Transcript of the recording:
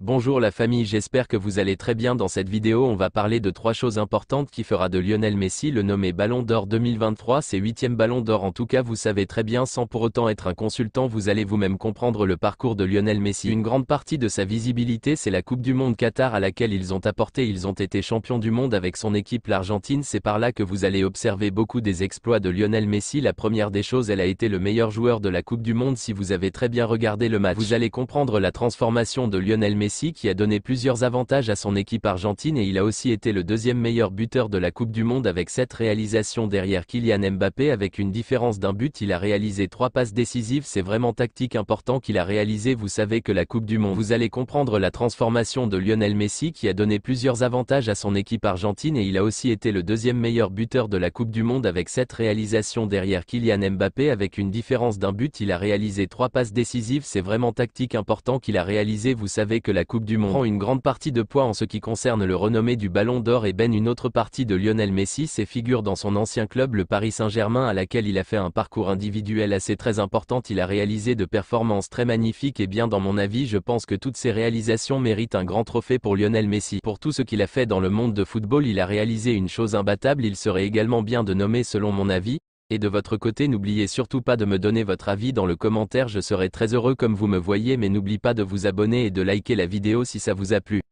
Bonjour la famille j'espère que vous allez très bien dans cette vidéo on va parler de trois choses importantes qui fera de Lionel Messi le nommé Ballon d'Or 2023 c'est huitième Ballon d'Or en tout cas vous savez très bien sans pour autant être un consultant vous allez vous-même comprendre le parcours de Lionel Messi. Une grande partie de sa visibilité c'est la Coupe du Monde Qatar à laquelle ils ont apporté ils ont été champions du monde avec son équipe l'Argentine c'est par là que vous allez observer beaucoup des exploits de Lionel Messi la première des choses elle a été le meilleur joueur de la Coupe du Monde si vous avez très bien regardé le match vous allez comprendre la transformation de Lionel Messi Messi qui a donné plusieurs avantages à son équipe argentine et il a aussi été le deuxième meilleur buteur de la Coupe du Monde avec sept réalisations derrière Kylian Mbappé avec une différence d'un but il a réalisé trois passes décisives c'est vraiment tactique important qu'il a réalisé vous savez que la Coupe du Monde vous allez comprendre la transformation de Lionel Messi qui a donné plusieurs avantages à son équipe argentine et il a aussi été le deuxième meilleur buteur de la Coupe du Monde avec sept réalisations derrière Kylian Mbappé avec une différence d'un but il a réalisé trois passes décisives c'est vraiment tactique important qu'il a réalisé vous savez que la la Coupe du Monde prend une grande partie de poids en ce qui concerne le renommé du Ballon d'Or et ben une autre partie de Lionel Messi Ses figure dans son ancien club le Paris Saint-Germain à laquelle il a fait un parcours individuel assez très important. Il a réalisé de performances très magnifiques et bien dans mon avis je pense que toutes ces réalisations méritent un grand trophée pour Lionel Messi. Pour tout ce qu'il a fait dans le monde de football il a réalisé une chose imbattable il serait également bien de nommer selon mon avis, et de votre côté n'oubliez surtout pas de me donner votre avis dans le commentaire je serai très heureux comme vous me voyez mais n'oublie pas de vous abonner et de liker la vidéo si ça vous a plu.